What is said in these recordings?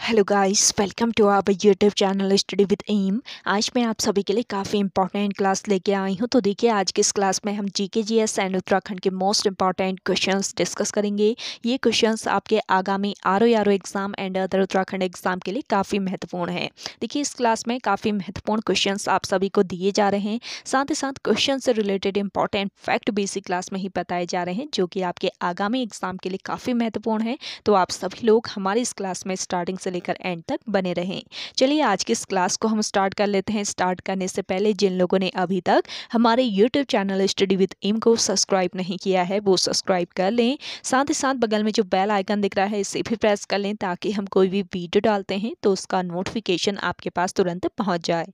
hello guys welcome to our YouTube channel study with M आज मैं आप सभी के लिए काफ़ी इंपॉर्टेंट क्लास लेके आई हूं तो देखिए आज के इस क्लास में हम जी के जी एस एंड उत्तराखंड के मोस्ट इंपॉर्टेंट क्वेश्चंस डिस्कस करेंगे ये क्वेश्चंस आपके आगामी R O R O exam and other Uttarakhand exam के लिए काफ़ी महत्वपूर्ण है देखिए इस क्लास में काफ़ी महत्वपूर्ण क्वेश्चन आप सभी को दिए जा रहे हैं साथ ही साथ क्वेश्चन से रिलेटेड इंपॉर्टेंट फैक्ट भी इसी क्लास में ही बताए जा रहे हैं जो कि आपके आगामी एग्ज़ाम के लिए काफ़ी महत्वपूर्ण है तो आप सभी लोग हमारे इस क्लास में स्टार्टिंग से लेकर एंड तक बने रहें चलिए आज की इस क्लास को हम स्टार्ट कर लेते हैं स्टार्ट करने से पहले जिन लोगों ने अभी तक हमारे YouTube channel study with M को सब्सक्राइब नहीं किया है वो सब्सक्राइब कर लें साथ ही साथ बगल में जो बेल आइकन दिख रहा है इसे भी प्रेस कर लें ताकि हम कोई भी वीडियो डालते हैं तो उसका नोटिफिकेशन आपके पास तुरंत पहुँच जाए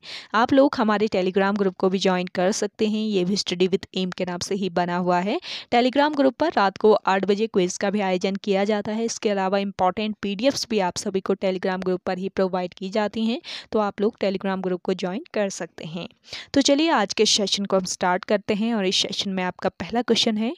आप लोग हमारे टेलीग्राम ग्रुप को भी ज्वाइन कर सकते हैं ये भी स्टडी विद एम के नाम से ही बना हुआ है टेलीग्राम ग्रुप पर रात को आठ बजे क्विज का भी आयोजन किया जाता है इसके अलावा इंपॉर्टेंट पीडीएफ्स भी आप सभी को टेलीग्राम ग्रुप पर ही प्रोवाइड की जाती हैं तो आप लोग टेलीग्राम ग्रुप को ज्वाइन कर सकते हैं तो चलिए आज के सेशन को हम स्टार्ट करते हैं और इस सेशन में आपका पहला क्वेश्चन है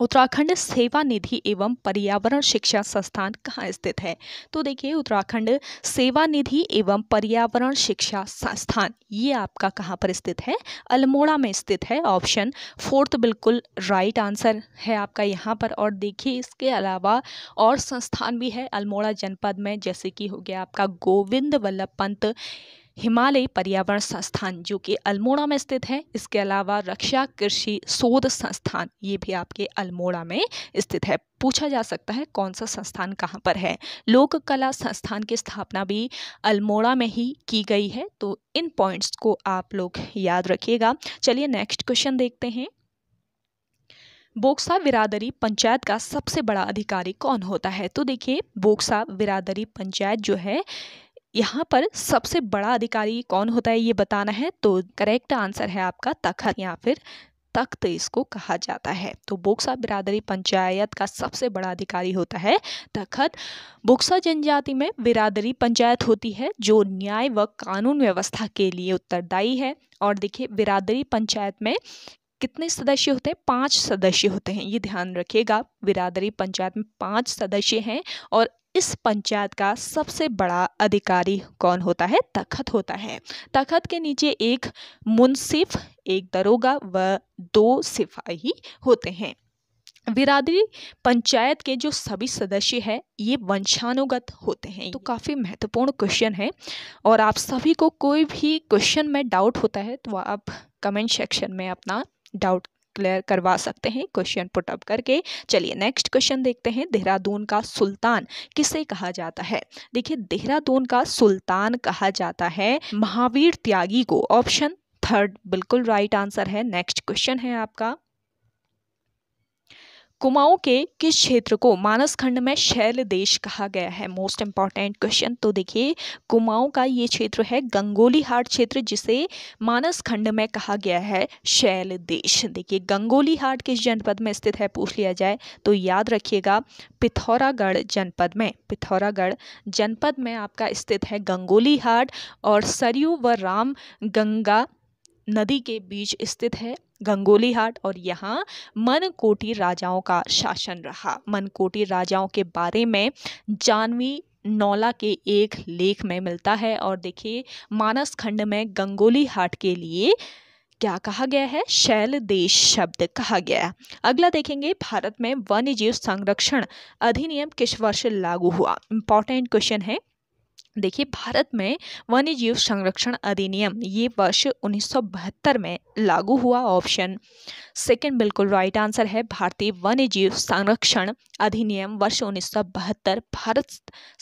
उत्तराखंड सेवा निधि एवं पर्यावरण शिक्षा संस्थान कहाँ स्थित है तो देखिए उत्तराखंड सेवा निधि एवं पर्यावरण शिक्षा संस्थान ये आपका कहाँ पर स्थित है अल्मोड़ा में स्थित है ऑप्शन फोर्थ बिल्कुल राइट आंसर है आपका यहाँ पर और देखिए इसके अलावा और संस्थान भी है अल्मोड़ा जनपद में जैसे कि हो गया आपका गोविंद वल्लभ पंत हिमालय पर्यावरण संस्थान जो कि अल्मोड़ा में स्थित है इसके अलावा रक्षा कृषि शोध संस्थान ये भी आपके अल्मोड़ा में स्थित है पूछा जा सकता है कौन सा संस्थान कहाँ पर है लोक कला संस्थान की स्थापना भी अल्मोड़ा में ही की गई है तो इन पॉइंट्स को आप लोग याद रखिएगा चलिए नेक्स्ट क्वेश्चन देखते हैं बोक्सा बिरादरी पंचायत का सबसे बड़ा अधिकारी कौन होता है तो देखिए बोक्सा बिरादरी पंचायत जो है यहाँ पर सबसे बड़ा अधिकारी कौन होता है ये बताना है तो करेक्ट आंसर है आपका तखत या फिर तख्त इसको कहा जाता है तो बोक्सा बिरादरी पंचायत का सबसे बड़ा अधिकारी होता है तखत बोक्सा जनजाति में बिरादरी पंचायत होती है जो न्याय व कानून व्यवस्था के लिए उत्तरदायी है और देखिए बिरादरी पंचायत में कितने सदस्य होते हैं पांच सदस्य होते हैं ये ध्यान रखिएगा बिरादरी पंचायत में पांच सदस्य हैं और इस पंचायत का सबसे बड़ा अधिकारी कौन होता है तखत होता है तखत के नीचे एक मुनसिफ एक दरोगा व दो सिपाही होते हैं विरादरी पंचायत के जो सभी सदस्य हैं ये वंशानुगत होते हैं तो काफ़ी महत्वपूर्ण क्वेश्चन है और आप सभी को कोई भी क्वेश्चन में डाउट होता है तो आप कमेंट सेक्शन में अपना डाउट क्लियर करवा सकते हैं क्वेश्चन पुटअप करके चलिए नेक्स्ट क्वेश्चन देखते हैं देहरादून का सुल्तान किसे कहा जाता है देखिए देहरादून का सुल्तान कहा जाता है महावीर त्यागी को ऑप्शन थर्ड बिल्कुल राइट आंसर है नेक्स्ट क्वेश्चन है आपका कुमाऊं के किस क्षेत्र को मानस खंड में शैल देश कहा गया है मोस्ट इम्पॉर्टेंट क्वेश्चन तो देखिए कुमाऊं का ये क्षेत्र है गंगोली हाट क्षेत्र जिसे मानस खंड में कहा गया है शैल देश देखिए गंगोली हाट किस जनपद में स्थित है पूछ लिया जाए तो याद रखिएगा पिथौरागढ़ जनपद में पिथौरागढ़ जनपद में आपका स्थित है गंगोली हाट और सरयू व राम गंगा नदी के बीच स्थित है गंगोली हाट और यहाँ मनकोटी राजाओं का शासन रहा मनकोटी राजाओं के बारे में जानवी नौला के एक लेख में मिलता है और देखिए मानस खंड में गंगोली हाट के लिए क्या कहा गया है शैल देश शब्द कहा गया है अगला देखेंगे भारत में वन्य जीव संरक्षण अधिनियम किस वर्ष लागू हुआ इंपॉर्टेंट क्वेश्चन है देखिए भारत में वन्य जीव संरक्षण अधिनियम ये वर्ष 1972 में लागू हुआ ऑप्शन सेकंड बिल्कुल राइट आंसर है भारतीय वन्य जीव संरक्षण अधिनियम वर्ष 1972 भारत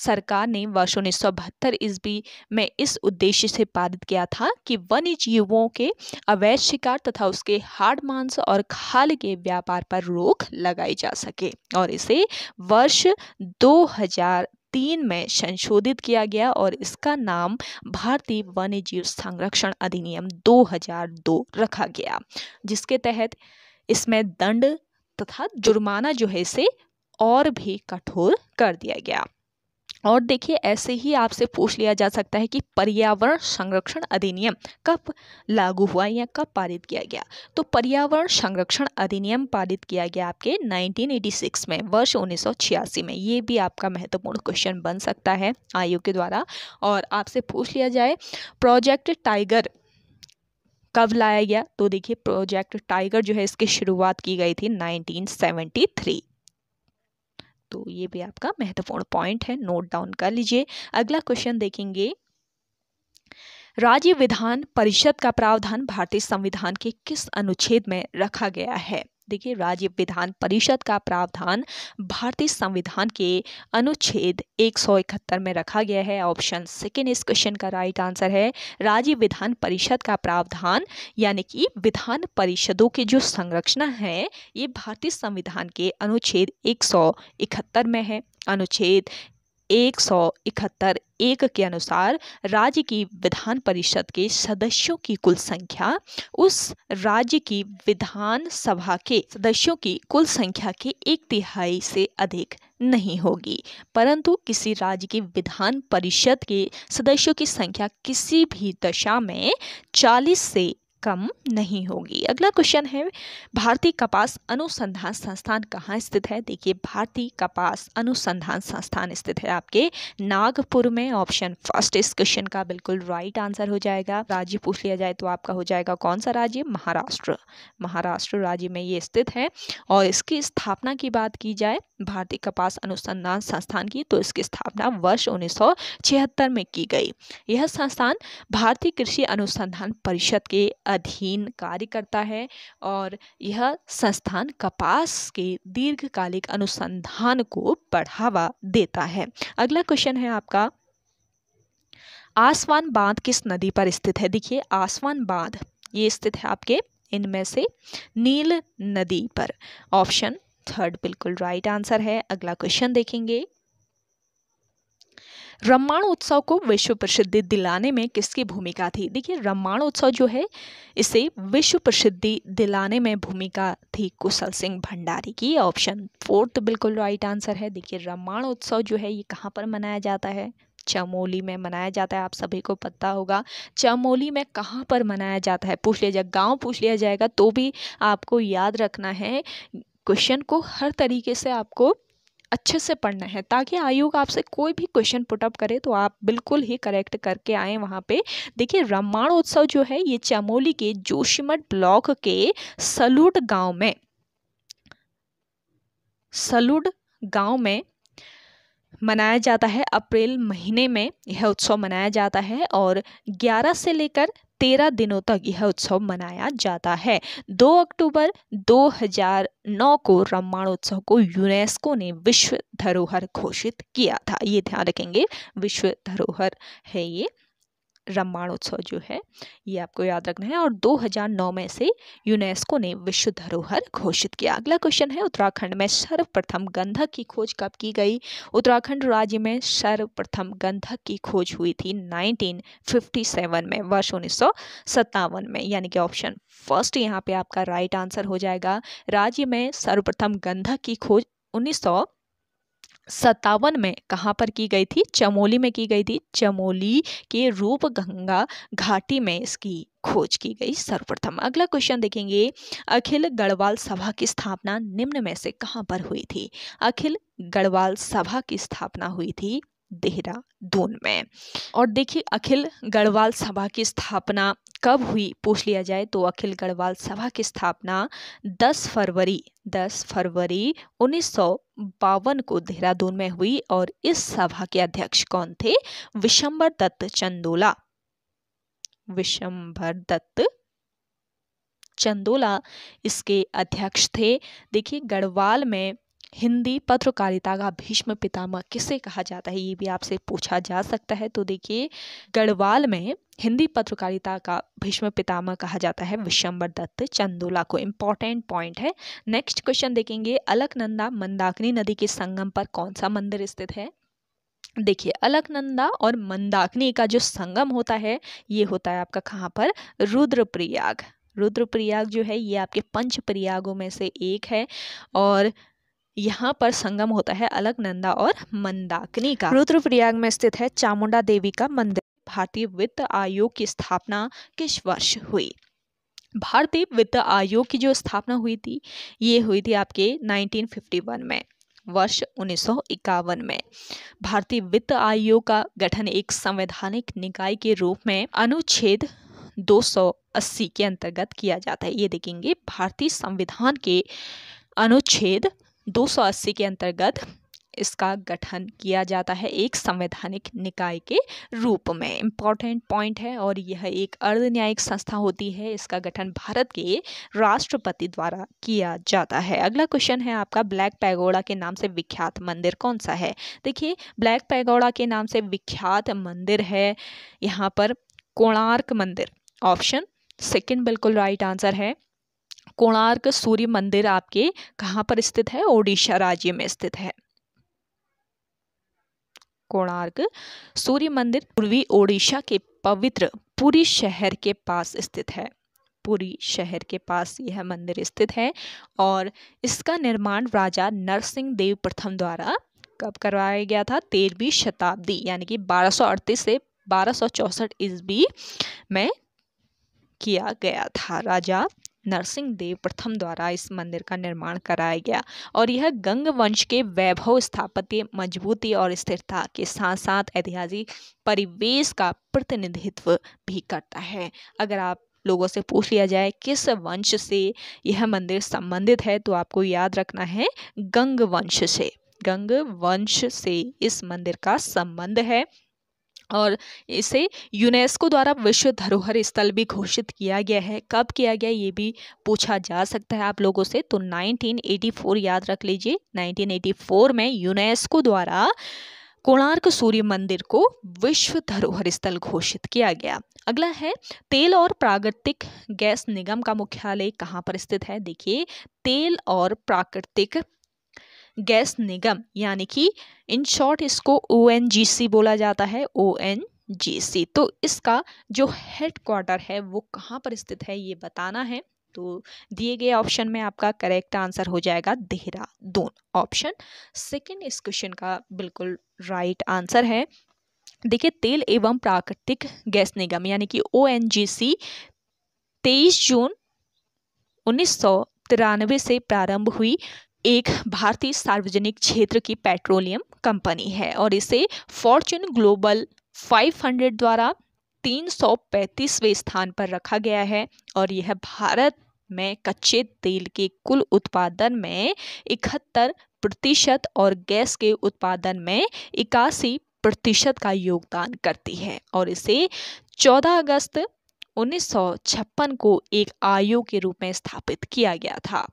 सरकार ने वर्ष 1972 ईस्वी में इस उद्देश्य से पारित किया था कि वन्य जीवों के अवैध शिकार तथा उसके हार्ड मांस और खाल के व्यापार पर रोक लगाई जा सके और इसे वर्ष दो तीन में संशोधित किया गया और इसका नाम भारतीय वन्य जीव संरक्षण अधिनियम 2002 रखा गया जिसके तहत इसमें दंड तथा जुर्माना जो है इसे और भी कठोर कर दिया गया और देखिए ऐसे ही आपसे पूछ लिया जा सकता है कि पर्यावरण संरक्षण अधिनियम कब लागू हुआ या कब पारित किया गया तो पर्यावरण संरक्षण अधिनियम पारित किया गया आपके 1986 में वर्ष 1986 में ये भी आपका महत्वपूर्ण क्वेश्चन बन सकता है आयोग के द्वारा और आपसे पूछ लिया जाए प्रोजेक्ट टाइगर कब लाया गया तो देखिए प्रोजेक्ट टाइगर जो है इसकी शुरुआत की गई थी नाइनटीन तो ये भी आपका महत्वपूर्ण पॉइंट है नोट डाउन कर लीजिए अगला क्वेश्चन देखेंगे राज्य विधान परिषद का प्रावधान भारतीय संविधान के किस अनुच्छेद में रखा गया है देखिए राज्य विधान परिषद का प्रावधान भारतीय संविधान के अनुच्छेद इकहत्तर में रखा गया है ऑप्शन सेकेंड इस क्वेश्चन का राइट आंसर है राज्य विधान परिषद का प्रावधान यानी कि विधान परिषदों के जो संरचना है ये भारतीय संविधान के अनुच्छेद इकहत्तर में है अनुच्छेद एक सौ इकहत्तर एक के अनुसार राज्य की विधान परिषद के सदस्यों की कुल संख्या उस राज्य की विधान सभा के सदस्यों की कुल संख्या के एक तिहाई से अधिक नहीं होगी परंतु किसी राज्य की विधान परिषद के सदस्यों की संख्या किसी भी दशा में 40 से कम नहीं होगी अगला क्वेश्चन है भारतीय कपास अनुसंधान संस्थान कहाँ स्थित है देखिए भारतीय कपास अनुसंधान संस्थान स्थित है आपके नागपुर में ऑप्शन फर्स्ट इस क्वेश्चन का बिल्कुल राइट आंसर हो जाएगा राज्य पूछ लिया जाए तो आपका हो जाएगा कौन सा राज्य महाराष्ट्र महाराष्ट्र राज्य में ये स्थित है और इसकी स्थापना की बात की जाए भारतीय कपास अनुसंधान संस्थान की तो इसकी स्थापना वर्ष उन्नीस में की गई यह संस्थान भारतीय कृषि अनुसंधान परिषद के अधीन कार्य करता है और यह संस्थान कपास के दीर्घकालिक अनुसंधान को बढ़ावा देता है अगला क्वेश्चन है आपका आसवान बांध किस नदी पर स्थित है देखिए आसवान बांध ये स्थित है आपके इनमें से नील नदी पर ऑप्शन थर्ड बिल्कुल राइट आंसर है अगला क्वेश्चन देखेंगे रामायण उत्सव को विश्व प्रसिद्धि दिलाने में किसकी भूमिका थी देखिए रामायण उत्सव जो है इसे विश्व प्रसिद्धि दिलाने में भूमिका थी कुशल सिंह भंडारी की ऑप्शन फोर्थ तो बिल्कुल राइट आंसर है देखिए रामायण उत्सव जो है ये कहाँ पर मनाया जाता है चमोली में मनाया जाता है आप सभी को पता होगा चमोली में कहाँ पर मनाया जाता है पूछ लिया जाए गाँव पूछ लिया जाएगा तो भी आपको याद रखना है क्वेश्चन को हर तरीके से आपको अच्छे से पढ़ना है ताकि आयोग आपसे कोई भी क्वेश्चन पुटअप करे तो आप बिल्कुल ही करेक्ट करके आए वहाँ पे देखिए रामायणोत्सव जो है ये चमोली के जोशीमठ ब्लॉक के सलूट गांव में सलूड गांव में मनाया जाता है अप्रैल महीने में यह उत्सव मनाया जाता है और 11 से लेकर तेरह दिनों तक यह उत्सव मनाया जाता है 2 अक्टूबर 2009 को रामायण उत्सव को यूनेस्को ने विश्व धरोहर घोषित किया था ये ध्यान रखेंगे विश्व धरोहर है ये उत्सव जो है ये आपको याद रखना है और 2009 में से यूनेस्को ने विश्व धरोहर घोषित किया अगला क्वेश्चन है उत्तराखंड में सर्वप्रथम गंधक की खोज कब की गई उत्तराखंड राज्य में सर्वप्रथम गंधक की खोज हुई थी 1957 में वर्ष उन्नीस में यानी कि ऑप्शन फर्स्ट यहाँ पे आपका राइट आंसर हो जाएगा राज्य में सर्वप्रथम गंधक की खोज उन्नीस सौ सत्तावन में कहाँ पर की गई थी चमोली में की गई थी चमोली के रूप गंगा घाटी में इसकी खोज की गई सर्वप्रथम अगला क्वेश्चन देखेंगे अखिल गढ़वाल सभा की स्थापना निम्न में से कहाँ पर हुई थी अखिल गढ़वाल सभा की स्थापना हुई थी देहरादून में और देखिए अखिल गढ़वाल सभा की स्थापना कब हुई पूछ लिया जाए तो अखिल गढ़वाल सभा की स्थापना 10 फरवरी 10 फरवरी उन्नीस बावन को देहरादून में हुई और इस सभा के अध्यक्ष कौन थे विशंबर दत्त चंदोला विशंबर दत्त चंदोला इसके अध्यक्ष थे देखिए गढ़वाल में हिंदी पत्रकारिता का भीष्म पितामह किसे कहा जाता है ये भी आपसे पूछा जा सकता है तो देखिए गढ़वाल में हिंदी पत्रकारिता का भीष्म पितामह कहा जाता है विश्वम्बर दत्त चंदोला को इम्पॉर्टेंट पॉइंट है नेक्स्ट क्वेश्चन देखेंगे अलकनंदा मंदाकिनी नदी के संगम पर कौन सा मंदिर स्थित है देखिए अलकनंदा और मंदाकिनी का जो संगम होता है ये होता है आपका कहाँ पर रुद्रप्रयाग रुद्रप्रयाग जो है ये आपके पंच प्रयागों में से एक है और यहाँ पर संगम होता है अलकनंदा और मंदाकिनी का रुद्रप्रयाग में स्थित है चामुंडा देवी का मंदिर भारतीय वित्त आयोग की स्थापना किस वर्ष हुई भारतीय वित्त आयोग की जो स्थापना हुई थी ये हुई थी आपके 1951 में वर्ष उन्नीस में भारतीय वित्त आयोग का गठन एक संवैधानिक निकाय के रूप में अनुच्छेद 280 के अंतर्गत किया जाता है ये देखेंगे भारतीय संविधान के अनुच्छेद 280 के अंतर्गत इसका गठन किया जाता है एक संवैधानिक निकाय के रूप में इम्पॉर्टेंट पॉइंट है और यह एक अर्ध न्यायिक संस्था होती है इसका गठन भारत के राष्ट्रपति द्वारा किया जाता है अगला क्वेश्चन है आपका ब्लैक पैगोड़ा के नाम से विख्यात मंदिर कौन सा है देखिए ब्लैक पैगोड़ा के नाम से विख्यात मंदिर है यहाँ पर कोणार्क मंदिर ऑप्शन सेकेंड बिल्कुल राइट आंसर है कोणार्क सूर्य मंदिर आपके कहाँ पर स्थित है ओडिशा राज्य में स्थित है कोणार्क सूर्य मंदिर पूर्वी ओडिशा के पवित्र पुरी शहर के पास स्थित है पुरी शहर के पास यह मंदिर स्थित है और इसका निर्माण राजा नरसिंह देव प्रथम द्वारा कब करवाया गया था तेरहवीं शताब्दी यानी कि 1238 से बारह सौ ईस्वी में किया गया था राजा नरसिंह देव प्रथम द्वारा इस मंदिर का निर्माण कराया गया और यह गंग वंश के वैभव स्थापत्य मजबूती और स्थिरता के साथ साथ ऐतिहासिक परिवेश का प्रतिनिधित्व भी करता है अगर आप लोगों से पूछ लिया जाए किस वंश से यह मंदिर संबंधित है तो आपको याद रखना है गंग वंश से गंग वंश से इस मंदिर का संबंध है और इसे यूनेस्को द्वारा विश्व धरोहर स्थल भी घोषित किया गया है कब किया गया ये भी पूछा जा सकता है आप लोगों से तो 1984 याद रख लीजिए 1984 में यूनेस्को द्वारा कोणार्क सूर्य मंदिर को विश्व धरोहर स्थल घोषित किया गया अगला है तेल और प्राकृतिक गैस निगम का मुख्यालय कहाँ पर स्थित है देखिए तेल और प्राकृतिक गैस निगम यानी कि इन शॉर्ट इसको ओ बोला जाता है ओ तो इसका जो हेड क्वार्टर है वो कहाँ पर स्थित है ये बताना है तो दिए गए ऑप्शन में आपका करेक्ट आंसर हो जाएगा देहरादून ऑप्शन सेकंड इस क्वेश्चन का बिल्कुल राइट आंसर है देखिए तेल एवं प्राकृतिक गैस निगम यानी कि ओ एन जी सी तेईस जून उन्नीस सौ तिरानवे से प्रारंभ हुई एक भारतीय सार्वजनिक क्षेत्र की पेट्रोलियम कंपनी है और इसे फॉर्च्यून ग्लोबल 500 द्वारा 335वें स्थान पर रखा गया है और यह भारत में कच्चे तेल के कुल उत्पादन में इकहत्तर प्रतिशत और गैस के उत्पादन में इक्यासी प्रतिशत का योगदान करती है और इसे 14 अगस्त 1956 को एक आयोग के रूप में स्थापित किया गया था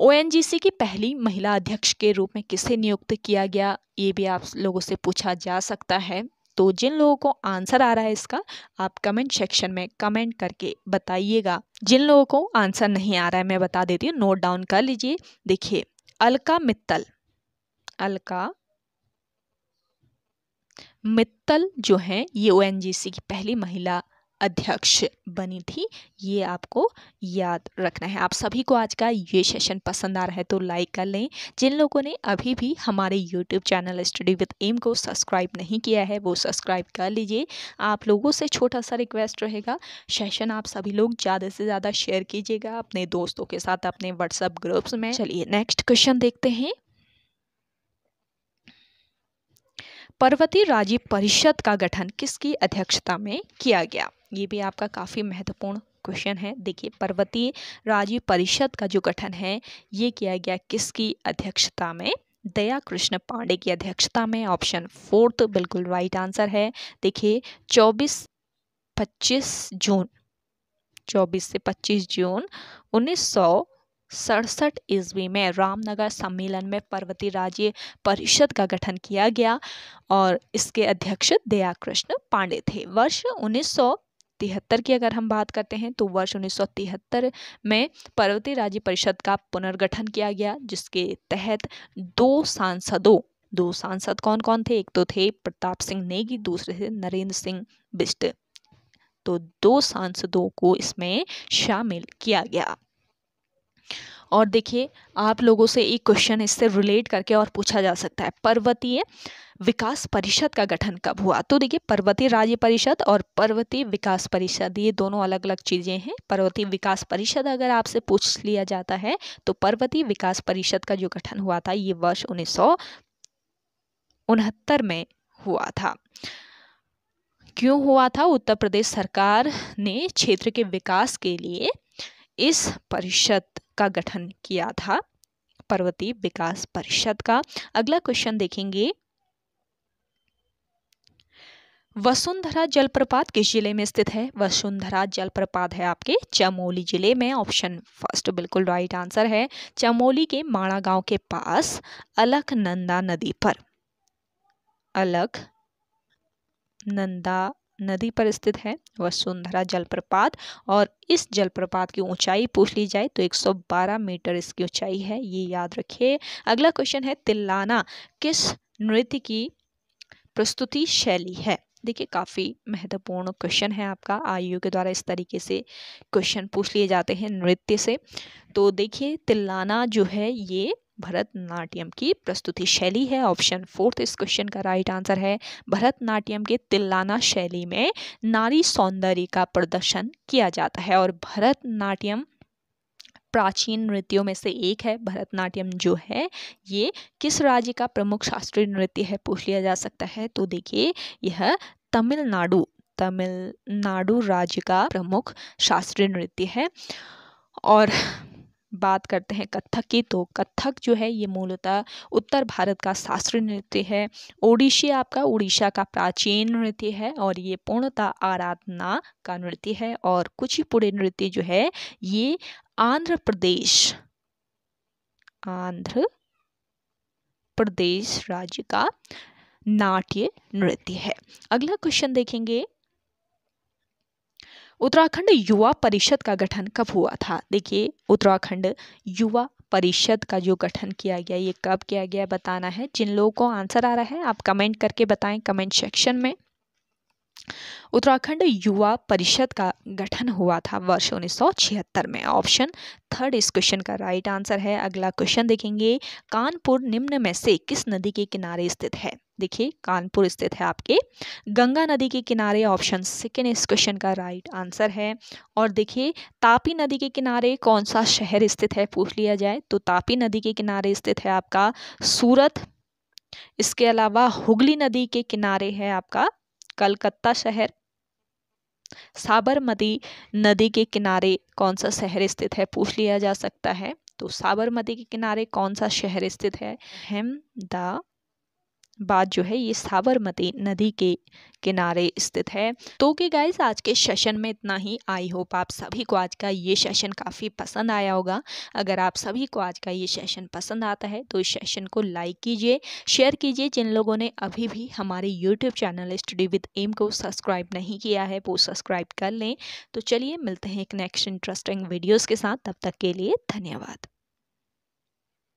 ओएनजीसी की पहली महिला अध्यक्ष के रूप में किसे नियुक्त किया गया ये भी आप लोगों से पूछा जा सकता है तो जिन लोगों को आंसर आ रहा है इसका आप कमेंट सेक्शन में कमेंट करके बताइएगा जिन लोगों को आंसर नहीं आ रहा है मैं बता देती हूँ नोट डाउन कर लीजिए देखिए अलका मित्तल अलका मित्तल जो हैं ये ओएनजीसी की पहली महिला अध्यक्ष बनी थी ये आपको याद रखना है आप सभी को आज का ये सेशन पसंद आ रहा है तो लाइक कर लें जिन लोगों ने अभी भी हमारे YouTube channel study with M को सब्सक्राइब नहीं किया है वो सब्सक्राइब कर लीजिए आप लोगों से छोटा सा रिक्वेस्ट रहेगा सेशन आप सभी लोग ज़्यादा से ज़्यादा शेयर कीजिएगा अपने दोस्तों के साथ अपने व्हाट्सअप ग्रुप्स में चलिए नेक्स्ट क्वेश्चन देखते हैं पर्वतीय राज्य परिषद का गठन किसकी अध्यक्षता में किया गया ये भी आपका काफ़ी महत्वपूर्ण क्वेश्चन है देखिए पर्वतीय राज्य परिषद का जो गठन है ये किया गया किसकी अध्यक्षता में दया कृष्ण पांडे की अध्यक्षता में ऑप्शन फोर्थ बिल्कुल राइट आंसर है देखिए 24 पच्चीस जून 24 से 25 जून उन्नीस सौ सड़सठ ईस्वी में रामनगर सम्मेलन में पर्वतीय राज्य परिषद का गठन किया गया और इसके अध्यक्ष दया कृष्ण पांडे थे वर्ष उन्नीस तिहत्तर की अगर हम बात करते हैं तो वर्ष तिहत्तर में पर्वतीय राज्य परिषद का पुनर्गठन किया गया जिसके तहत दो सांसदों दो सांसद कौन कौन थे एक तो थे प्रताप सिंह नेगी दूसरे थे नरेंद्र सिंह बिस्ट तो दो सांसदों को इसमें शामिल किया गया और देखिए आप लोगों से एक क्वेश्चन इससे रिलेट करके और पूछा जा सकता है पर्वतीय विकास परिषद का गठन कब हुआ तो देखिए पर्वतीय राज्य परिषद और पर्वतीय विकास परिषद ये दोनों अलग अलग चीज़ें हैं पर्वतीय विकास परिषद अगर आपसे पूछ लिया जाता है तो पर्वतीय विकास परिषद का जो गठन हुआ था ये वर्ष उन्नीस उनहत्तर में हुआ था क्यों हुआ था उत्तर प्रदेश सरकार ने क्षेत्र के विकास के लिए इस परिषद का गठन किया था पर्वती विकास परिषद का अगला क्वेश्चन देखेंगे वसुंधरा जलप्रपात किस जिले में स्थित है वसुंधरा जलप्रपात है आपके चमोली जिले में ऑप्शन फर्स्ट बिल्कुल राइट आंसर है चमोली के माणा गांव के पास अलकनंदा नदी पर अलक नंदा नदी पर स्थित है वसुंधरा जलप्रपात और इस जलप्रपात की ऊंचाई पूछ ली जाए तो 112 मीटर इसकी ऊंचाई है ये याद रखिए अगला क्वेश्चन है तिल्लाना किस नृत्य की प्रस्तुति शैली है देखिए काफ़ी महत्वपूर्ण क्वेश्चन है आपका आयु के द्वारा इस तरीके से क्वेश्चन पूछ लिए जाते हैं नृत्य से तो देखिए तिल्लाना जो है ये भरतनाट्यम की प्रस्तुति शैली है ऑप्शन फोर्थ इस क्वेश्चन का राइट आंसर है भरतनाट्यम के तिल्लाना शैली में नारी सौंदर्य का प्रदर्शन किया जाता है और भरतनाट्यम प्राचीन नृत्यों में से एक है भरतनाट्यम जो है ये किस राज्य का प्रमुख शास्त्रीय नृत्य है पूछ लिया जा सकता है तो देखिए यह तमिलनाडु तमिलनाडु राज्य का प्रमुख शास्त्रीय नृत्य है और बात करते हैं कथक की तो कथक जो है ये मूलतः उत्तर भारत का शास्त्रीय नृत्य है ओडिशी आपका उड़ीसा का प्राचीन नृत्य है और ये पूर्णतः आराधना का नृत्य है और कुछ ही पूरे नृत्य जो है ये आंध्र प्रदेश आंध्र प्रदेश राज्य का नाट्य नृत्य है अगला क्वेश्चन देखेंगे उत्तराखंड युवा परिषद का गठन कब हुआ था देखिए उत्तराखंड युवा परिषद का जो गठन किया गया ये कब किया गया बताना है जिन लोगों को आंसर आ रहा है आप कमेंट करके बताएं कमेंट सेक्शन में उत्तराखंड युवा परिषद का गठन हुआ था वर्ष उन्नीस में ऑप्शन थर्ड इस क्वेश्चन का राइट आंसर है अगला क्वेश्चन देखेंगे कानपुर निम्न में से किस नदी के किनारे स्थित है देखिए कानपुर स्थित है आपके गंगा नदी के किनारे ऑप्शन सेकेंड इस क्वेश्चन का राइट आंसर है और देखिए तापी नदी के किनारे कौन सा शहर स्थित है पूछ लिया जाए तो तापी नदी के किनारे स्थित है आपका सूरत इसके अलावा हुगली नदी के किनारे है आपका कलकत्ता शहर साबरमती नदी के किनारे कौन सा शहर स्थित है पूछ लिया जा सकता है तो साबरमती के किनारे कौन सा शहर स्थित है अहमदा बाद जो है ये साबरमती नदी के किनारे स्थित है तो कि गाइज आज के सेशन में इतना ही आई होप आप सभी को आज का ये सेशन काफ़ी पसंद आया होगा अगर आप सभी को आज का ये सेशन पसंद आता है तो इस सेशन को लाइक कीजिए शेयर कीजिए जिन लोगों ने अभी भी हमारे YouTube channel study with M को सब्सक्राइब नहीं किया है वो सब्सक्राइब कर लें तो चलिए मिलते हैं एक नेक्स्ट इंटरेस्टिंग वीडियोज़ के साथ तब तक के लिए धन्यवाद